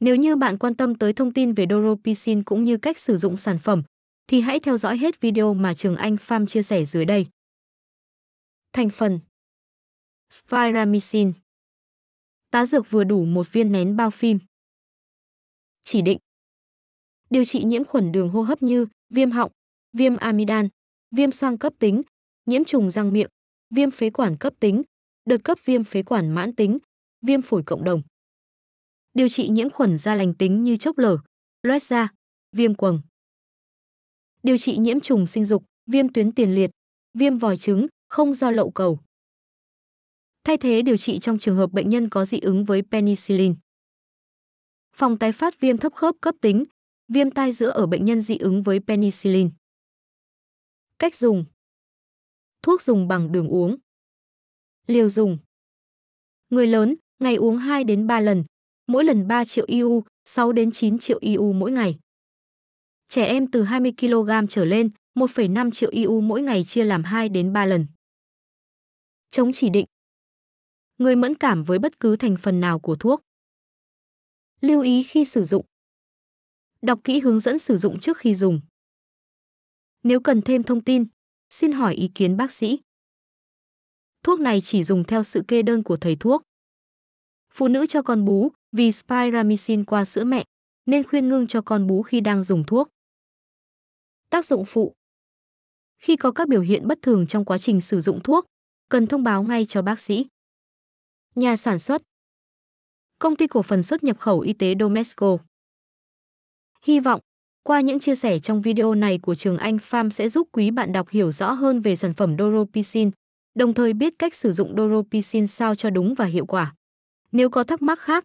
Nếu như bạn quan tâm tới thông tin về Doropycin cũng như cách sử dụng sản phẩm, thì hãy theo dõi hết video mà Trường Anh Farm chia sẻ dưới đây. Thành phần Spiramycin Tá dược vừa đủ một viên nén bao phim. Chỉ định Điều trị nhiễm khuẩn đường hô hấp như viêm họng, viêm amidan, viêm xoang cấp tính, nhiễm trùng răng miệng, viêm phế quản cấp tính, đợt cấp viêm phế quản mãn tính, viêm phổi cộng đồng điều trị nhiễm khuẩn da lành tính như chốc lở, loét da, viêm quầng. Điều trị nhiễm trùng sinh dục, viêm tuyến tiền liệt, viêm vòi trứng, không do lậu cầu. Thay thế điều trị trong trường hợp bệnh nhân có dị ứng với penicillin. Phòng tái phát viêm thấp khớp cấp tính, viêm tai giữa ở bệnh nhân dị ứng với penicillin. Cách dùng Thuốc dùng bằng đường uống Liều dùng Người lớn, ngày uống 2 đến 3 lần, mỗi lần 3 triệu IU, 6 đến 9 triệu IU mỗi ngày. Trẻ em từ 20 kg trở lên, 1,5 triệu IU mỗi ngày chia làm 2 đến 3 lần. Chống chỉ định. Người mẫn cảm với bất cứ thành phần nào của thuốc. Lưu ý khi sử dụng. Đọc kỹ hướng dẫn sử dụng trước khi dùng. Nếu cần thêm thông tin, xin hỏi ý kiến bác sĩ. Thuốc này chỉ dùng theo sự kê đơn của thầy thuốc. Phụ nữ cho con bú, vì spiramycin qua sữa mẹ nên khuyên ngưng cho con bú khi đang dùng thuốc. Tác dụng phụ Khi có các biểu hiện bất thường trong quá trình sử dụng thuốc, cần thông báo ngay cho bác sĩ. Nhà sản xuất Công ty cổ phần xuất nhập khẩu y tế Domesco Hy vọng, qua những chia sẻ trong video này của Trường Anh pham sẽ giúp quý bạn đọc hiểu rõ hơn về sản phẩm Doropycin, đồng thời biết cách sử dụng Doropycin sao cho đúng và hiệu quả. Nếu có thắc mắc khác,